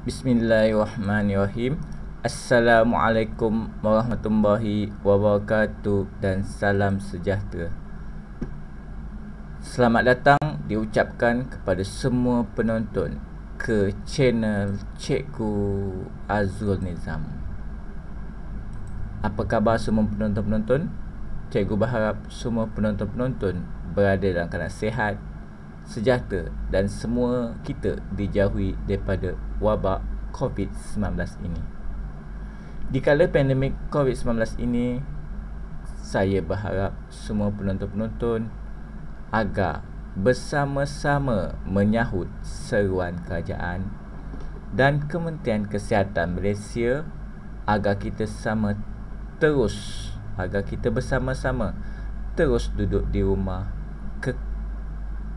Bismillahirrahmanirrahim Assalamualaikum warahmatullahi wabarakatuh Dan salam sejahtera Selamat datang diucapkan kepada semua penonton Ke channel Cikgu Azrul Nizam Apa khabar semua penonton-penonton? Cikgu berharap semua penonton-penonton Berada dalam keadaan sehat sejahtera dan semua kita dijauhi daripada wabak COVID-19 ini. di Dikala pandemik COVID-19 ini, saya berharap semua penonton-penonton agar bersama-sama menyahut seruan kerajaan dan Kementerian Kesihatan Malaysia agar kita sama terus agar kita bersama-sama terus duduk di rumah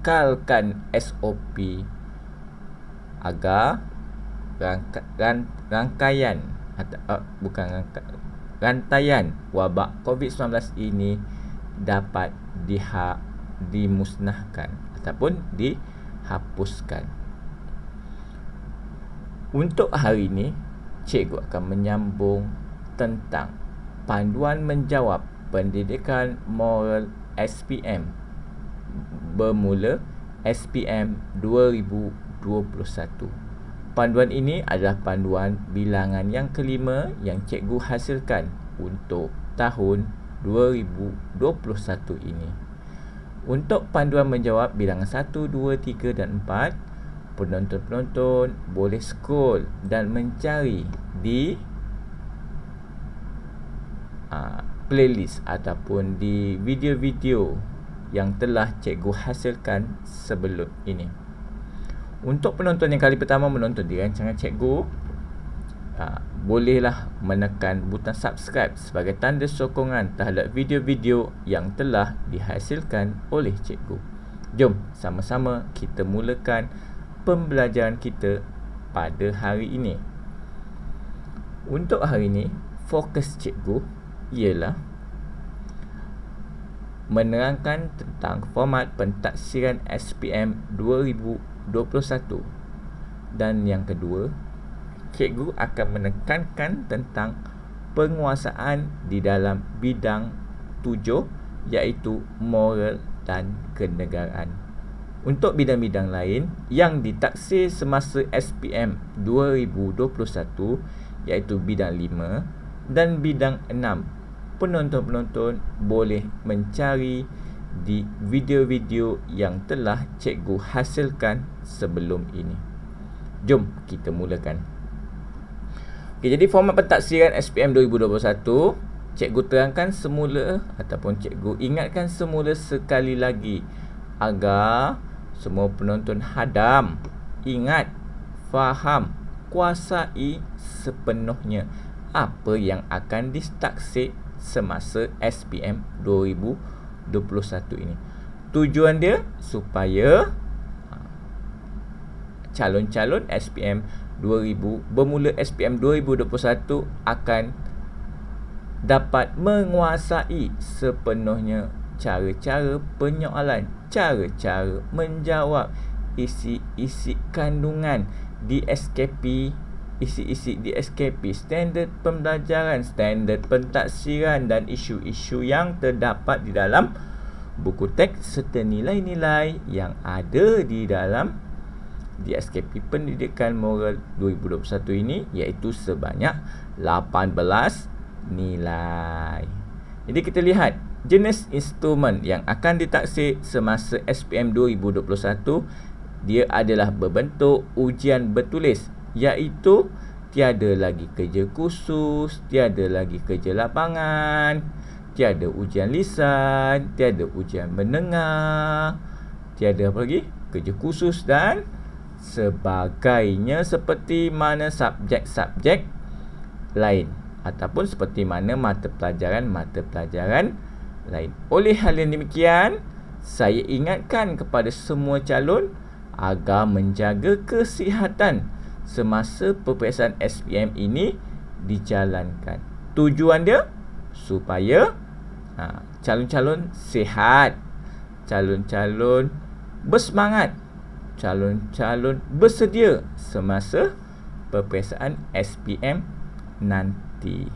kekalkan SOP agar rangka, ran, rangkaian atau uh, bukan rangka, rantaian wabak COVID-19 ini dapat diha, dimusnahkan ataupun dihapuskan. Untuk hari ini, cikgu akan menyambung tentang panduan menjawab pendidikan moral SPM 2020 bermula SPM 2021. Panduan ini adalah panduan bilangan yang kelima yang cikgu hasilkan untuk tahun 2021 ini. Untuk panduan menjawab bilangan 1, 2, 3 dan 4, penonton-penonton boleh scroll dan mencari di uh, playlist ataupun di video-video yang telah cikgu hasilkan sebelum ini. Untuk penonton yang kali pertama menonton di rancangan cikgu, aa, ha, bolehlah menekan butang subscribe sebagai tanda sokongan terhadap video-video yang telah dihasilkan oleh cikgu. Jom sama-sama kita mulakan pembelajaran kita pada hari ini. Untuk hari ini, fokus cikgu ialah menerangkan tentang format pentaksiran SPM 2021. Dan yang kedua, cikgu akan menekankan tentang penguasaan di dalam bidang tujuh iaitu moral dan kenegaraan. Untuk bidang-bidang lain yang ditaksir semasa SPM 2021 iaitu bidang lima dan bidang enam penonton-penonton boleh mencari di video-video yang telah cikgu hasilkan sebelum ini. Jom kita mulakan. Okay, jadi format pentaksiran SPM 2021, cikgu terangkan semula ataupun cikgu ingatkan semula sekali lagi agar semua penonton hadam, ingat, faham, kuasai sepenuhnya apa yang akan distaksir semasa SPM 2021 ini. Tujuan dia supaya ha, calon-calon SPM 2000 bermula SPM 2021 akan dapat menguasai sepenuhnya cara-cara penyoalan, cara-cara menjawab isi-isi kandungan di SKP isi-isi di SKP standard pembelajaran, standard pentaksiran dan isu-isu yang terdapat di dalam buku teks serta nilai-nilai yang ada di dalam di SKP Pendidikan Moral 2021 ini iaitu sebanyak 18 nilai. Jadi kita lihat jenis instrumen yang akan ditaksir semasa SPM 2021 dia adalah berbentuk ujian bertulis iaitu tiada lagi kerja khusus, tiada lagi kerja lapangan, tiada ujian lisan, tiada ujian menengah, tiada apa lagi? kerja khusus dan sebagainya seperti mana subjek-subjek lain ataupun seperti mana mata pelajaran-mata pelajaran lain. Oleh hal yang demikian, saya ingatkan kepada semua calon agar menjaga kesihatan semasa peperiksaan SPM ini dijalankan. Tujuan dia supaya ha, calon-calon sihat, calon-calon bersemangat, calon-calon bersedia semasa peperiksaan SPM nanti.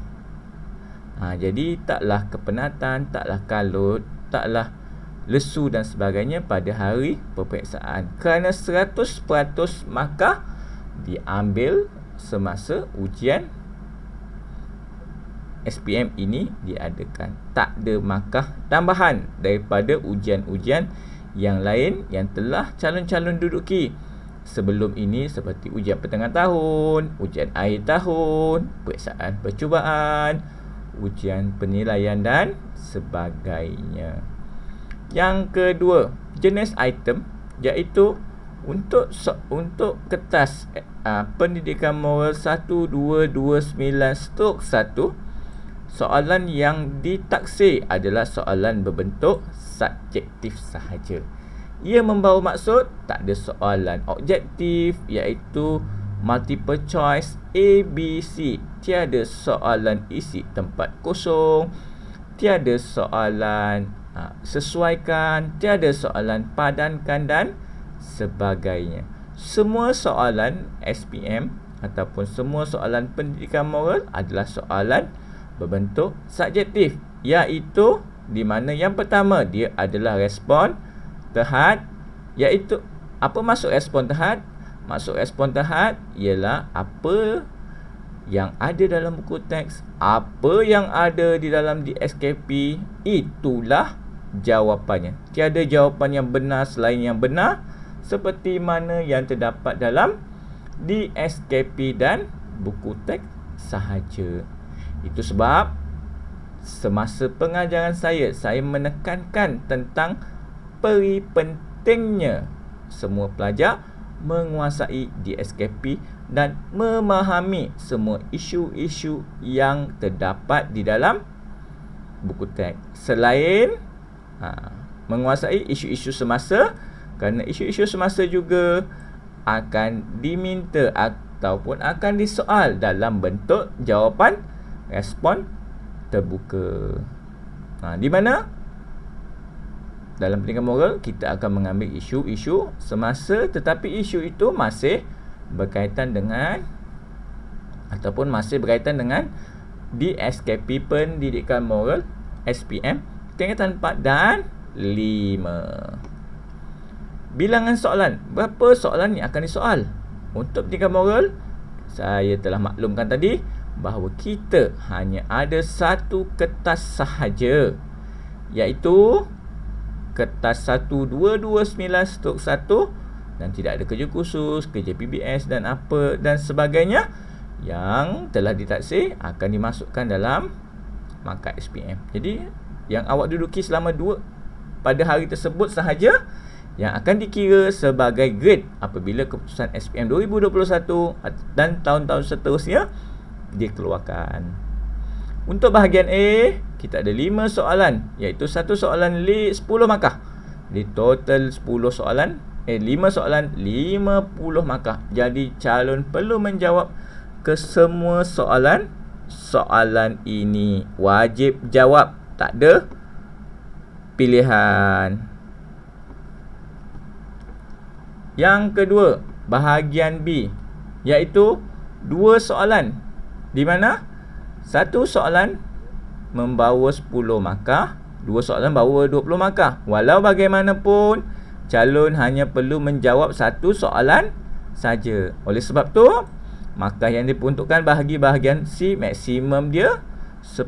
Ha, jadi taklah kepenatan, taklah kalut, taklah lesu dan sebagainya pada hari peperiksaan. Kerana 100% maka diambil semasa ujian SPM ini diadakan. Tak ada markah tambahan daripada ujian-ujian yang lain yang telah calon-calon duduki sebelum ini seperti ujian pertengahan tahun, ujian akhir tahun, periksaan percubaan, ujian penilaian dan sebagainya. Yang kedua, jenis item iaitu untuk untuk kertas uh, pendidikan moral 1229 stok 1 soalan yang ditaksir adalah soalan berbentuk subjektif sahaja ia membawa maksud tak ada soalan objektif iaitu multiple choice A, B, C Tiada soalan isi tempat kosong Tiada soalan aa, ah, sesuaikan Tiada soalan padankan dan sebagainya. Semua soalan SPM ataupun semua soalan pendidikan moral adalah soalan berbentuk subjektif iaitu di mana yang pertama dia adalah respon terhad iaitu apa masuk respon terhad? masuk respon terhad ialah apa yang ada dalam buku teks, apa yang ada di dalam di SKP itulah jawapannya. Tiada jawapan yang benar selain yang benar seperti mana yang terdapat dalam DSKP dan buku teks sahaja. Itu sebab semasa pengajaran saya, saya menekankan tentang peri pentingnya semua pelajar menguasai DSKP dan memahami semua isu-isu yang terdapat di dalam buku teks. Selain ha, menguasai isu-isu semasa, kerana isu-isu semasa juga akan diminta ataupun akan disoal dalam bentuk jawapan respon terbuka. Ha, di mana? Dalam pendidikan moral, kita akan mengambil isu-isu semasa tetapi isu itu masih berkaitan dengan ataupun masih berkaitan dengan di SKP pendidikan moral SPM tingkatan 4 dan 5 bilangan soalan berapa soalan yang akan disoal untuk tiga moral saya telah maklumkan tadi bahawa kita hanya ada satu kertas sahaja iaitu kertas 1229 stok 1 dan tidak ada kerja khusus, kerja PBS dan apa dan sebagainya yang telah ditaksir akan dimasukkan dalam markah SPM. Jadi yang awak duduki selama 2 pada hari tersebut sahaja yang akan dikira sebagai grade apabila keputusan SPM 2021 dan tahun-tahun seterusnya dikeluarkan. Untuk bahagian A, kita ada 5 soalan iaitu satu soalan 10 markah. Di total 10 soalan, eh 5 soalan 50 markah. Jadi calon perlu menjawab kesemua soalan. Soalan ini wajib jawab, tak ada pilihan. Yang kedua, bahagian B iaitu dua soalan di mana satu soalan membawa 10 markah, dua soalan bawa 20 markah. Walau bagaimanapun, calon hanya perlu menjawab satu soalan saja. Oleh sebab tu, markah yang diperuntukkan bagi bahagian C maksimum dia 10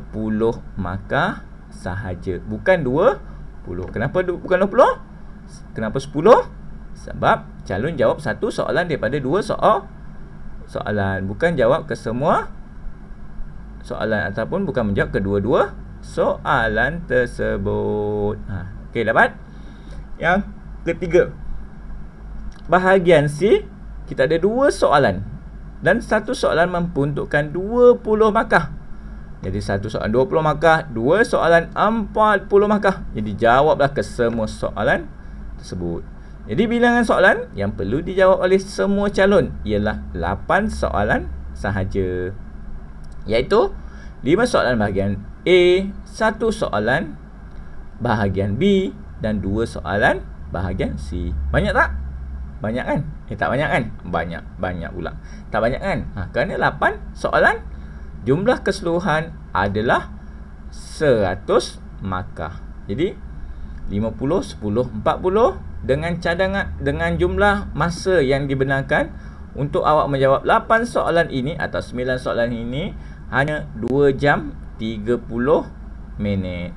markah sahaja, bukan 20. Kenapa bukan 20? Kenapa 10? Sebab calon jawab satu soalan daripada dua soal soalan. Bukan jawab ke semua soalan ataupun bukan menjawab kedua-dua soalan tersebut. Ha. Okey, dapat? Yang ketiga. Bahagian C, kita ada dua soalan. Dan satu soalan mampu untukkan 20 markah. Jadi satu soalan 20 markah, dua soalan 40 markah. Jadi jawablah ke semua soalan tersebut. Jadi bilangan soalan yang perlu dijawab oleh semua calon ialah 8 soalan sahaja. Iaitu 5 soalan bahagian A, 1 soalan bahagian B dan 2 soalan bahagian C. Banyak tak? Banyak kan? Eh tak banyak kan? Banyak, banyak pula. Tak banyak kan? Ha, kerana 8 soalan jumlah keseluruhan adalah 100 markah. Jadi 50, 10, 40, dengan cadangan dengan jumlah masa yang dibenarkan untuk awak menjawab 8 soalan ini atau 9 soalan ini hanya 2 jam 30 minit.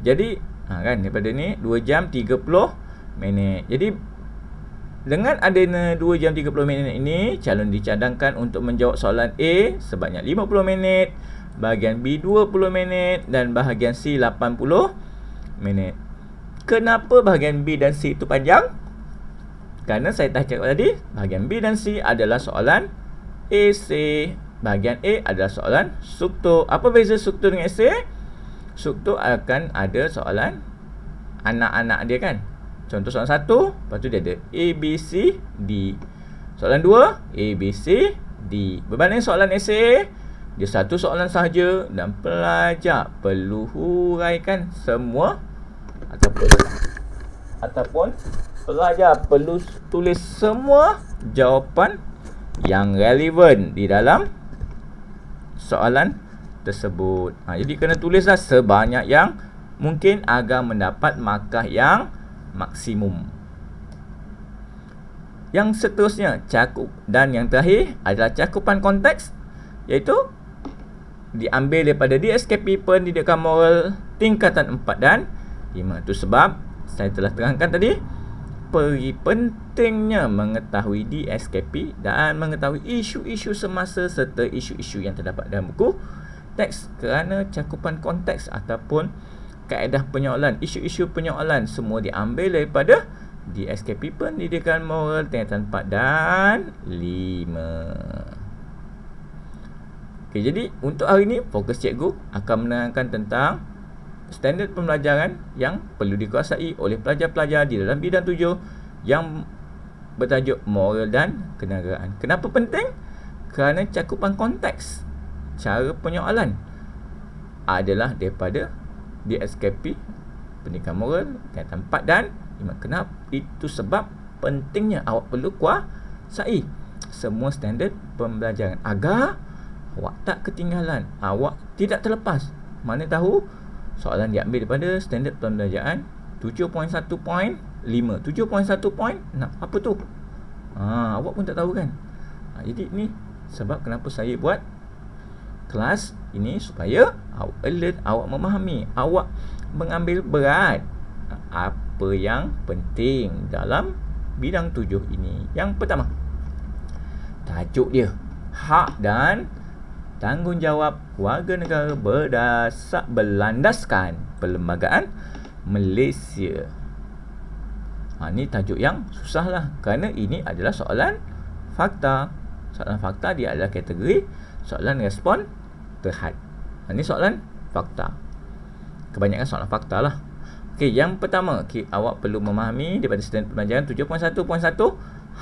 Jadi ha kan daripada ni 2 jam 30 minit. Jadi dengan adanya 2 jam 30 minit ini calon dicadangkan untuk menjawab soalan A sebanyak 50 minit, bahagian B 20 minit dan bahagian C 80 minit. Kenapa bahagian B dan C itu panjang? Kerana saya dah cakap tadi, bahagian B dan C adalah soalan AC. Bahagian A adalah soalan sukto. Apa beza sukto dengan AC? Sukto akan ada soalan anak-anak dia kan? Contoh soalan satu, lepas tu dia ada A, B, C, D. Soalan dua, A, B, C, D. Berbanding soalan AC, dia satu soalan sahaja dan pelajar perlu huraikan semua ataupun ataupun pelajar perlu tulis semua jawapan yang relevan di dalam soalan tersebut. Ha, jadi kena tulislah sebanyak yang mungkin agar mendapat markah yang maksimum. Yang seterusnya cakup dan yang terakhir adalah cakupan konteks iaitu diambil daripada DSKP pendidikan moral tingkatan 4 dan 5. 5 tu sebab saya telah terangkan tadi peri pentingnya mengetahui di SKP dan mengetahui isu-isu semasa serta isu-isu yang terdapat dalam buku teks kerana cakupan konteks ataupun kaedah penyoalan isu-isu penyoalan semua diambil daripada di SKP pendidikan moral tingkatan 4 dan 5 Okay, jadi untuk hari ini fokus cikgu akan menerangkan tentang standard pembelajaran yang perlu dikuasai oleh pelajar-pelajar di dalam bidang tujuh yang bertajuk moral dan kenegaraan. Kenapa penting? Kerana cakupan konteks cara penyoalan adalah daripada DSKP pendidikan moral kaitan empat dan iman. Kenapa? Itu sebab pentingnya awak perlu kuasai semua standard pembelajaran agar awak tak ketinggalan, awak tidak terlepas. Mana tahu soalan diambil daripada standard pembelajaran 7.1.5 7.1. nak apa tu ha, awak pun tak tahu kan ha, jadi ni sebab kenapa saya buat kelas ini supaya awak alert awak memahami awak mengambil berat apa yang penting dalam bidang tujuh ini yang pertama tajuk dia hak dan tanggungjawab warga negara berdasar berlandaskan perlembagaan Malaysia. Ha, ini tajuk yang susah lah kerana ini adalah soalan fakta. Soalan fakta dia adalah kategori soalan respon terhad. Ha, ini soalan fakta. Kebanyakan soalan fakta lah. Okey, yang pertama, okay, awak perlu memahami daripada standard pembelajaran 7.1.1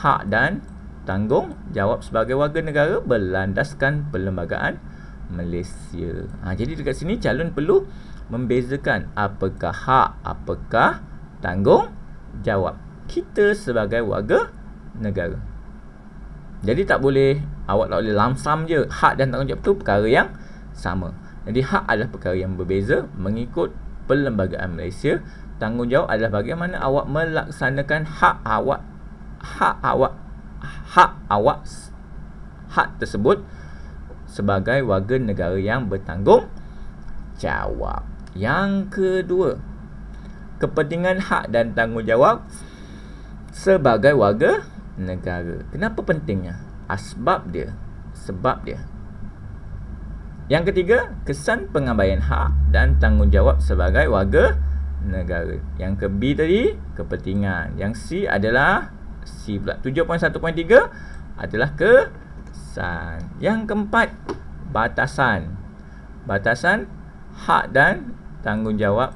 hak dan Tanggung jawab sebagai warga negara berlandaskan perlembagaan Malaysia. Ha, jadi dekat sini calon perlu membezakan apakah hak, apakah tanggung jawab kita sebagai warga negara. Jadi tak boleh awak tak boleh lamsam je hak dan tanggung jawab tu perkara yang sama. Jadi hak adalah perkara yang berbeza mengikut perlembagaan Malaysia. Tanggungjawab adalah bagaimana awak melaksanakan hak awak hak awak hak awak hak tersebut sebagai warga negara yang bertanggung jawab. Yang kedua, kepentingan hak dan tanggungjawab sebagai warga negara. Kenapa pentingnya? Asbab dia. Sebab dia. Yang ketiga, kesan pengabaian hak dan tanggungjawab sebagai warga negara. Yang ke B tadi, kepentingan. Yang C adalah C pula 7.1.3 adalah kesan Yang keempat Batasan Batasan hak dan tanggungjawab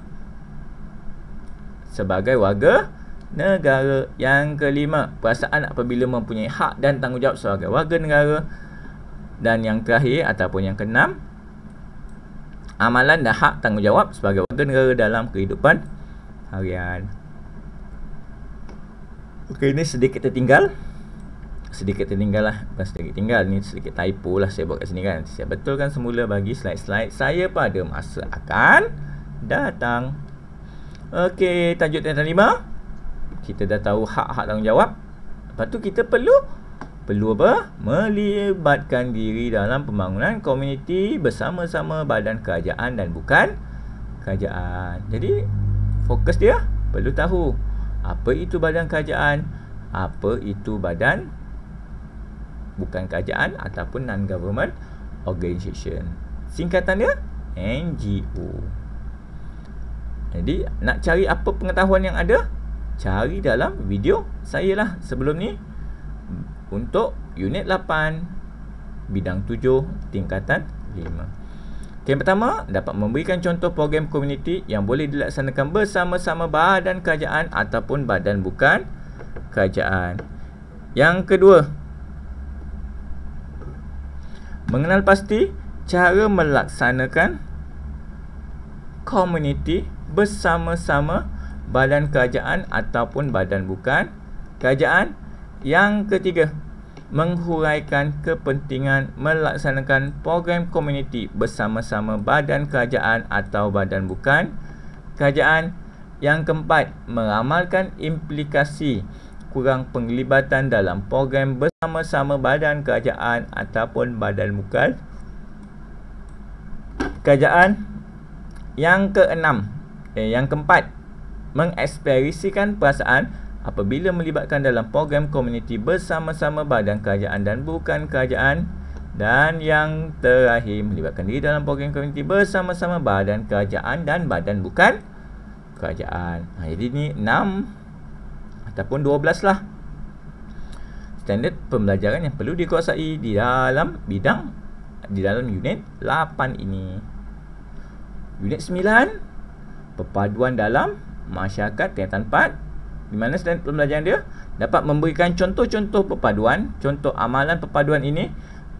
Sebagai warga negara Yang kelima Perasaan apabila mempunyai hak dan tanggungjawab Sebagai warga negara Dan yang terakhir ataupun yang keenam Amalan dan hak tanggungjawab Sebagai warga negara dalam kehidupan harian Okay, ini sedikit tertinggal Sedikit tertinggal lah Bukan sedikit tinggal Ini sedikit typo lah Saya buat kat sini kan Saya betulkan semula Bagi slide-slide Saya pada masa akan Datang Okay Tajuk tentang lima Kita dah tahu Hak-hak tanggungjawab Lepas tu kita perlu Perlu apa? Melibatkan diri Dalam pembangunan Komuniti Bersama-sama Badan kerajaan Dan bukan Kerajaan Jadi Fokus dia Perlu tahu apa itu badan kerajaan? Apa itu badan bukan kerajaan ataupun non-government organisation? Singkatan dia NGO. Jadi nak cari apa pengetahuan yang ada? Cari dalam video saya lah sebelum ni untuk unit 8 bidang 7 tingkatan 5. Kem pertama dapat memberikan contoh program komuniti yang boleh dilaksanakan bersama-sama badan kerajaan ataupun badan bukan kerajaan. Yang kedua mengenal pasti cara melaksanakan komuniti bersama-sama badan kerajaan ataupun badan bukan kerajaan. Yang ketiga menghuraikan kepentingan melaksanakan program komuniti bersama-sama badan kerajaan atau badan bukan kerajaan yang keempat meramalkan implikasi kurang penglibatan dalam program bersama-sama badan kerajaan ataupun badan bukan kerajaan yang keenam eh, yang keempat mengeksperisikan perasaan apabila melibatkan dalam program komuniti bersama-sama badan kerajaan dan bukan kerajaan dan yang terakhir melibatkan diri dalam program komuniti bersama-sama badan kerajaan dan badan bukan kerajaan. Ha, jadi ni 6 ataupun 12 lah standard pembelajaran yang perlu dikuasai di dalam bidang di dalam unit 8 ini. Unit 9 perpaduan dalam masyarakat kaitan 4 di mana standard pembelajaran dia dapat memberikan contoh-contoh perpaduan, contoh amalan perpaduan ini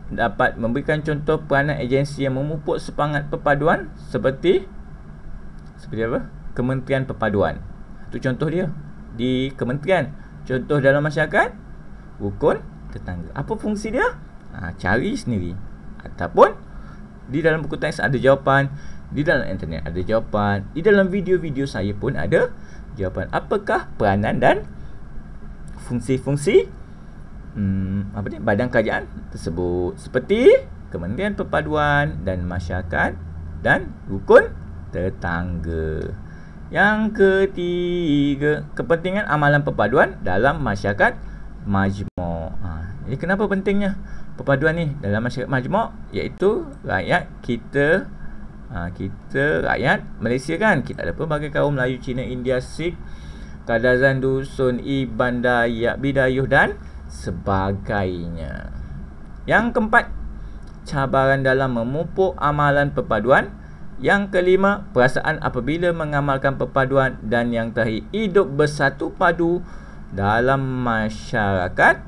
dapat memberikan contoh peranan agensi yang memupuk semangat perpaduan seperti seperti apa? Kementerian Perpaduan. Itu contoh dia di kementerian. Contoh dalam masyarakat, rukun tetangga. Apa fungsi dia? Ha, cari sendiri ataupun di dalam buku teks ada jawapan, di dalam internet ada jawapan, di dalam video-video saya pun ada jawapan apakah peranan dan fungsi-fungsi hmm, apa ni badan kerajaan tersebut seperti Kementerian Perpaduan dan Masyarakat dan Rukun Tetangga. Yang ketiga, kepentingan amalan perpaduan dalam masyarakat majmuk. Ha, jadi kenapa pentingnya perpaduan ni dalam masyarakat majmuk iaitu rakyat kita ha, Kita rakyat Malaysia kan Kita ada pelbagai kaum Melayu, Cina, India, Sikh Kadazan, Dusun, Iban Dayak Bidayuh dan sebagainya Yang keempat Cabaran dalam memupuk amalan perpaduan Yang kelima Perasaan apabila mengamalkan perpaduan Dan yang terakhir Hidup bersatu padu dalam masyarakat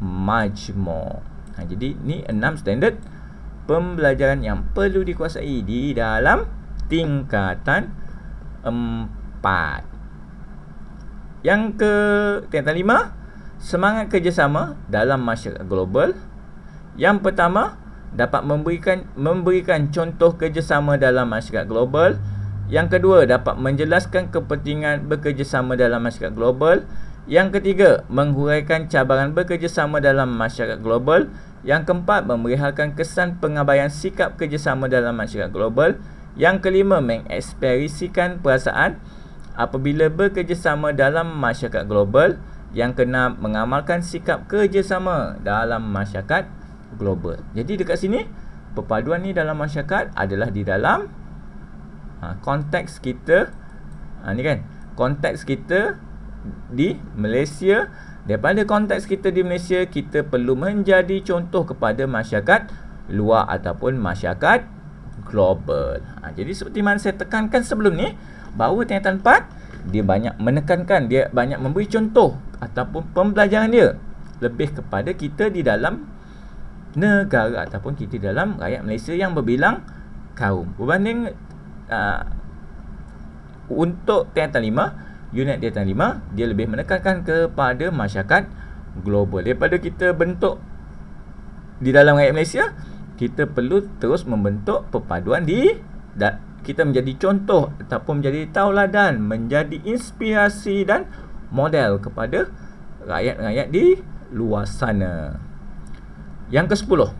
majmur ha, Jadi ni enam standard pembelajaran yang perlu dikuasai di dalam tingkatan 4. Yang ke tingkatan 5, semangat kerjasama dalam masyarakat global. Yang pertama, dapat memberikan memberikan contoh kerjasama dalam masyarakat global. Yang kedua, dapat menjelaskan kepentingan bekerjasama dalam masyarakat global. Yang ketiga, menghuraikan cabaran bekerjasama dalam masyarakat global yang keempat, memerihalkan kesan pengabaian sikap kerjasama dalam masyarakat global. Yang kelima, mengekspresikan perasaan apabila bekerjasama dalam masyarakat global. Yang keenam, mengamalkan sikap kerjasama dalam masyarakat global. Jadi dekat sini, perpaduan ni dalam masyarakat adalah di dalam ha, konteks kita. Ha, ni kan, konteks kita di Malaysia. Malaysia. Daripada konteks kita di Malaysia, kita perlu menjadi contoh kepada masyarakat luar ataupun masyarakat global. Ha, jadi seperti mana saya tekankan sebelum ni, bahawa tingkatan 4, dia banyak menekankan, dia banyak memberi contoh ataupun pembelajaran dia lebih kepada kita di dalam negara ataupun kita di dalam rakyat Malaysia yang berbilang kaum. Berbanding uh, untuk tingkatan 5, unit dia terima dia lebih menekankan kepada masyarakat global daripada kita bentuk di dalam rakyat Malaysia kita perlu terus membentuk perpaduan di dan kita menjadi contoh ataupun menjadi tauladan menjadi inspirasi dan model kepada rakyat-rakyat di luar sana yang ke sepuluh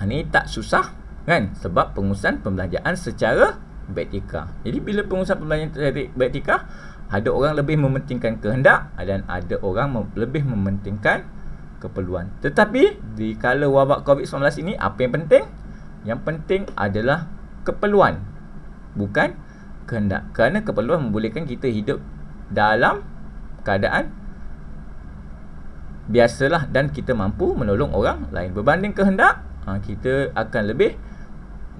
ini ha, tak susah kan sebab pengurusan pembelajaran secara baktika. Jadi bila pengusaha perbelanjaan tertarik baktika, ada orang lebih mementingkan kehendak dan ada orang mem- lebih mementingkan keperluan. Tetapi di kala wabak COVID-19 ini apa yang penting? Yang penting adalah keperluan bukan kehendak. Kerana keperluan membolehkan kita hidup dalam keadaan biasalah dan kita mampu menolong orang lain berbanding kehendak ah, kita akan lebih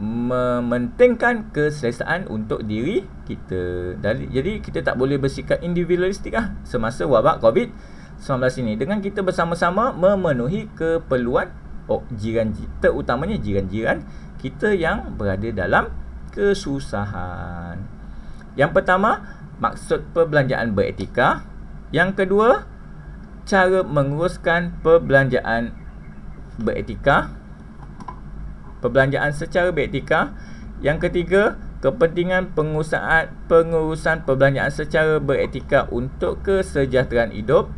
mementingkan keselesaan untuk diri kita. Jadi kita tak boleh bersikap individualistik lah semasa wabak COVID-19 ini. Dengan kita bersama-sama memenuhi keperluan oh, jiran terutamanya jiran-jiran kita yang berada dalam kesusahan. Yang pertama, maksud perbelanjaan beretika. Yang kedua, cara menguruskan perbelanjaan Beretika perbelanjaan secara baktika. Yang ketiga, kepentingan pengusahaan pengurusan perbelanjaan secara beretika untuk kesejahteraan hidup.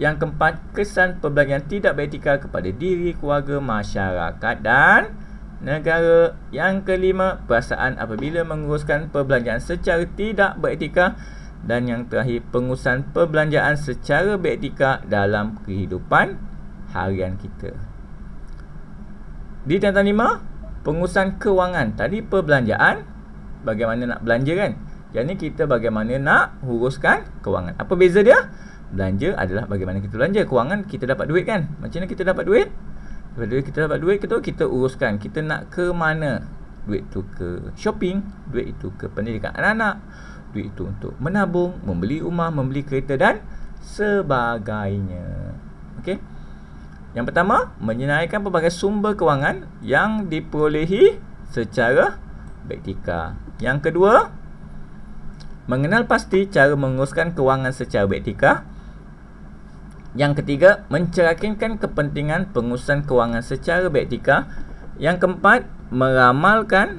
Yang keempat, kesan perbelanjaan tidak beretika kepada diri, keluarga, masyarakat dan negara. Yang kelima, perasaan apabila menguruskan perbelanjaan secara tidak beretika. Dan yang terakhir, pengurusan perbelanjaan secara beretika dalam kehidupan harian kita. Di tentang lima Pengurusan kewangan Tadi perbelanjaan Bagaimana nak belanja kan Yang kita bagaimana nak huruskan kewangan Apa beza dia? Belanja adalah bagaimana kita belanja Kewangan kita dapat duit kan Macam mana kita dapat duit? Dapat duit kita dapat duit kita, kita uruskan Kita nak ke mana Duit itu ke shopping Duit itu ke pendidikan anak-anak Duit itu untuk menabung Membeli rumah Membeli kereta dan Sebagainya Okay yang pertama, menyenaraikan pelbagai sumber kewangan yang diperolehi secara baktika. Yang kedua, mengenal pasti cara menguruskan kewangan secara baktika. Yang ketiga, mencerakinkan kepentingan pengurusan kewangan secara baktika. Yang keempat, meramalkan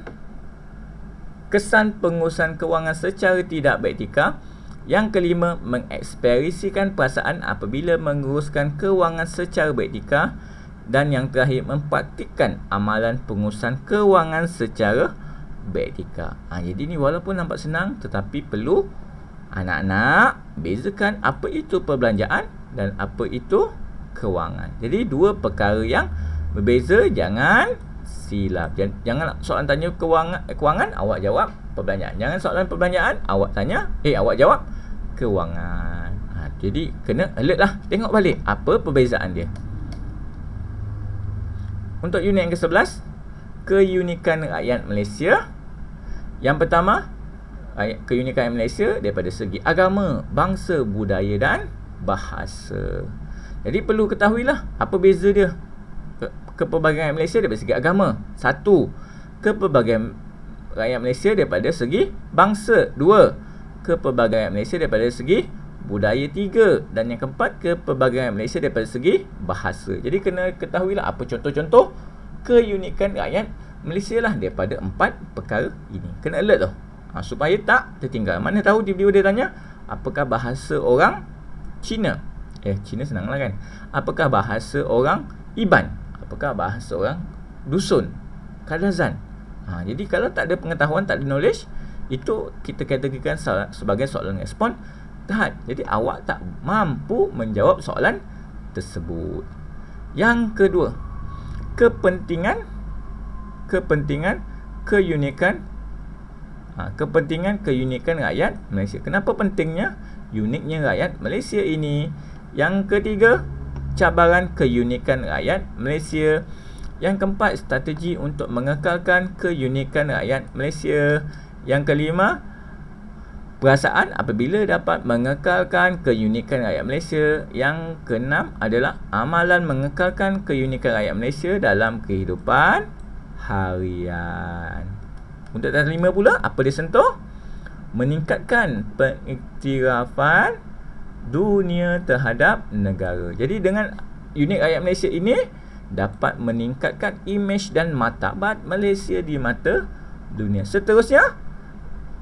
kesan pengurusan kewangan secara tidak baktika. Yang yang kelima, mengeksperisikan perasaan apabila menguruskan kewangan secara beretika dan yang terakhir mempraktikkan amalan pengurusan kewangan secara beretika. Ha, jadi ni walaupun nampak senang tetapi perlu anak-anak bezakan apa itu perbelanjaan dan apa itu kewangan. Jadi dua perkara yang berbeza jangan silap. Jangan soalan tanya kewangan, kewangan awak jawab perbelanjaan. Jangan soalan perbelanjaan awak tanya, eh awak jawab kewangan ha, jadi kena alert lah tengok balik apa perbezaan dia untuk unit yang ke-11 keunikan rakyat Malaysia yang pertama keunikan rakyat Malaysia daripada segi agama bangsa, budaya dan bahasa jadi perlu ketahui lah apa beza dia kepelbagaian rakyat Malaysia daripada segi agama satu kepelbagaian rakyat Malaysia daripada segi bangsa dua kepelbagaian Malaysia daripada segi budaya tiga dan yang keempat kepelbagaian Malaysia daripada segi bahasa. Jadi kena ketahui lah apa contoh-contoh keunikan rakyat Malaysia lah daripada empat perkara ini. Kena alert tu. Ha, supaya tak tertinggal. Mana tahu tiba-tiba dia tanya, apakah bahasa orang Cina? Eh, Cina senang lah kan. Apakah bahasa orang Iban? Apakah bahasa orang Dusun? Kadazan? Ha, jadi kalau tak ada pengetahuan, tak ada knowledge, itu kita kategorikan sebagai soalan respon tahat jadi awak tak mampu menjawab soalan tersebut yang kedua kepentingan kepentingan keunikan ha, kepentingan keunikan rakyat Malaysia kenapa pentingnya uniknya rakyat Malaysia ini yang ketiga cabaran keunikan rakyat Malaysia yang keempat strategi untuk mengekalkan keunikan rakyat Malaysia yang kelima Perasaan apabila dapat mengekalkan keunikan rakyat Malaysia Yang keenam adalah amalan mengekalkan keunikan rakyat Malaysia dalam kehidupan harian Untuk tahun lima pula, apa dia sentuh? Meningkatkan pengiktirafan dunia terhadap negara Jadi dengan unik rakyat Malaysia ini Dapat meningkatkan imej dan matabat Malaysia di mata dunia Seterusnya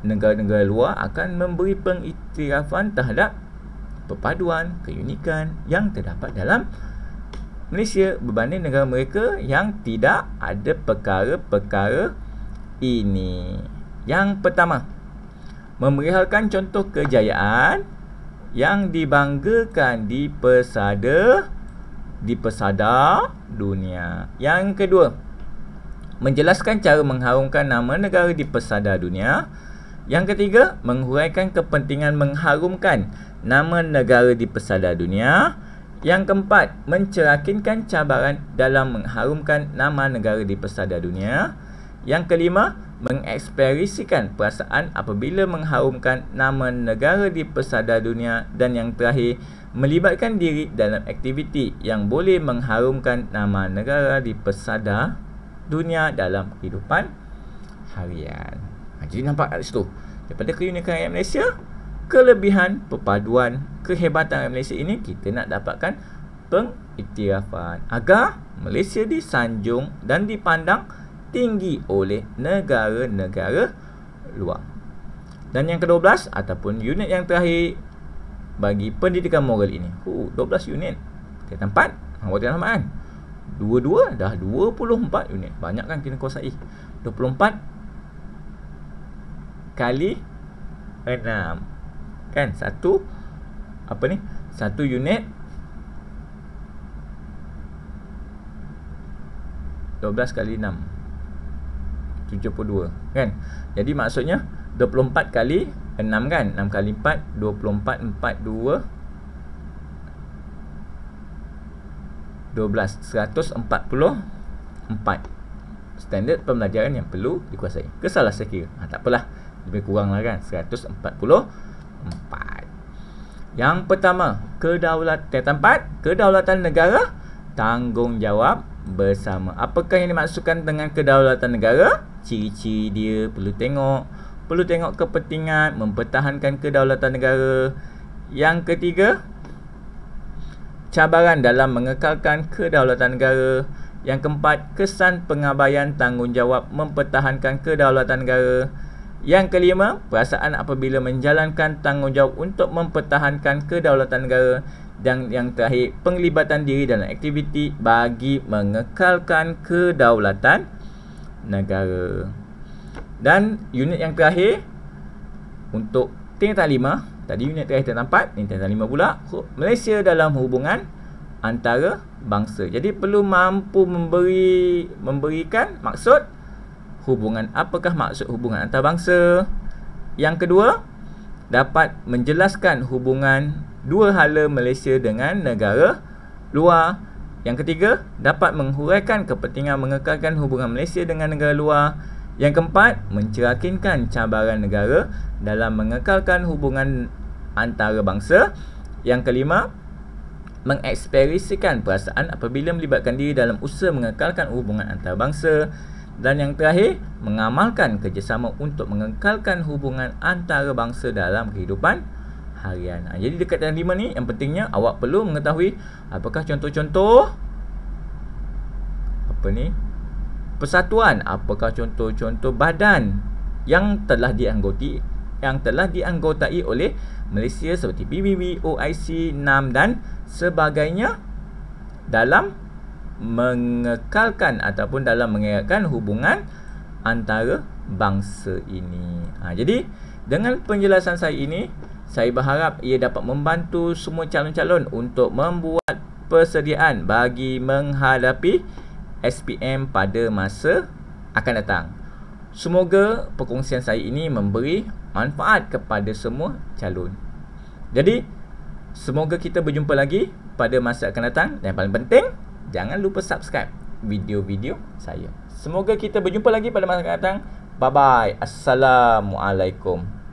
negara-negara luar akan memberi pengiktirafan terhadap perpaduan, keunikan yang terdapat dalam Malaysia berbanding negara mereka yang tidak ada perkara-perkara ini. Yang pertama, memerihalkan contoh kejayaan yang dibanggakan di pesada di pesada dunia. Yang kedua, menjelaskan cara mengharumkan nama negara di pesada dunia yang ketiga, menghuraikan kepentingan mengharumkan nama negara di pesada dunia. Yang keempat, mencerakinkan cabaran dalam mengharumkan nama negara di pesada dunia. Yang kelima, mengekspresikan perasaan apabila mengharumkan nama negara di pesada dunia. Dan yang terakhir, melibatkan diri dalam aktiviti yang boleh mengharumkan nama negara di pesada dunia dalam kehidupan harian. Ha, jadi nampak kat situ Daripada keunikan ayat Malaysia Kelebihan Perpaduan Kehebatan ayat Malaysia ini Kita nak dapatkan Pengiktirafan Agar Malaysia disanjung Dan dipandang Tinggi oleh Negara-negara Luar Dan yang ke-12 Ataupun unit yang terakhir Bagi pendidikan moral ini uh, 12 unit Kita tempat Anggota yang lama kan Dua-dua dah 24 unit Banyak kan kena kuasai 24 kali 6 kan satu apa ni satu unit 12 kali 6 72 kan jadi maksudnya 24 kali 6 kan 6 kali 4 24 42 12 144 standard pembelajaran yang perlu dikuasai. Kesalah saya kira. Ha, tak apalah lebih kurang lah kan 144 yang pertama kedaulatan tempat kedaulatan negara tanggungjawab bersama apakah yang dimaksudkan dengan kedaulatan negara Cici dia perlu tengok perlu tengok kepentingan mempertahankan kedaulatan negara yang ketiga cabaran dalam mengekalkan kedaulatan negara yang keempat kesan pengabaian tanggungjawab mempertahankan kedaulatan negara yang kelima, perasaan apabila menjalankan tanggungjawab untuk mempertahankan kedaulatan negara dan yang terakhir, penglibatan diri dalam aktiviti bagi mengekalkan kedaulatan negara. Dan unit yang terakhir untuk tingkatan lima, tadi unit terakhir tingkatan empat, tingkatan lima pula, Malaysia dalam hubungan antara bangsa. Jadi perlu mampu memberi memberikan maksud hubungan apakah maksud hubungan antarabangsa yang kedua dapat menjelaskan hubungan dua hala Malaysia dengan negara luar yang ketiga dapat menghuraikan kepentingan mengekalkan hubungan Malaysia dengan negara luar yang keempat mencerakinkan cabaran negara dalam mengekalkan hubungan antarabangsa yang kelima mengekspresikan perasaan apabila melibatkan diri dalam usaha mengekalkan hubungan antarabangsa dan yang terakhir, mengamalkan kerjasama untuk mengekalkan hubungan antara bangsa dalam kehidupan harian. Ha, jadi dekat dalam lima ni, yang pentingnya awak perlu mengetahui apakah contoh-contoh apa ni persatuan, apakah contoh-contoh badan yang telah dianggoti yang telah dianggotai oleh Malaysia seperti PBB, OIC, NAM dan sebagainya dalam mengekalkan ataupun dalam mengekalkan hubungan antara bangsa ini. Ha, jadi dengan penjelasan saya ini, saya berharap ia dapat membantu semua calon-calon untuk membuat persediaan bagi menghadapi SPM pada masa akan datang. Semoga perkongsian saya ini memberi manfaat kepada semua calon. Jadi, semoga kita berjumpa lagi pada masa akan datang dan paling penting, jangan lupa subscribe video-video saya. Semoga kita berjumpa lagi pada masa akan datang. Bye-bye. Assalamualaikum.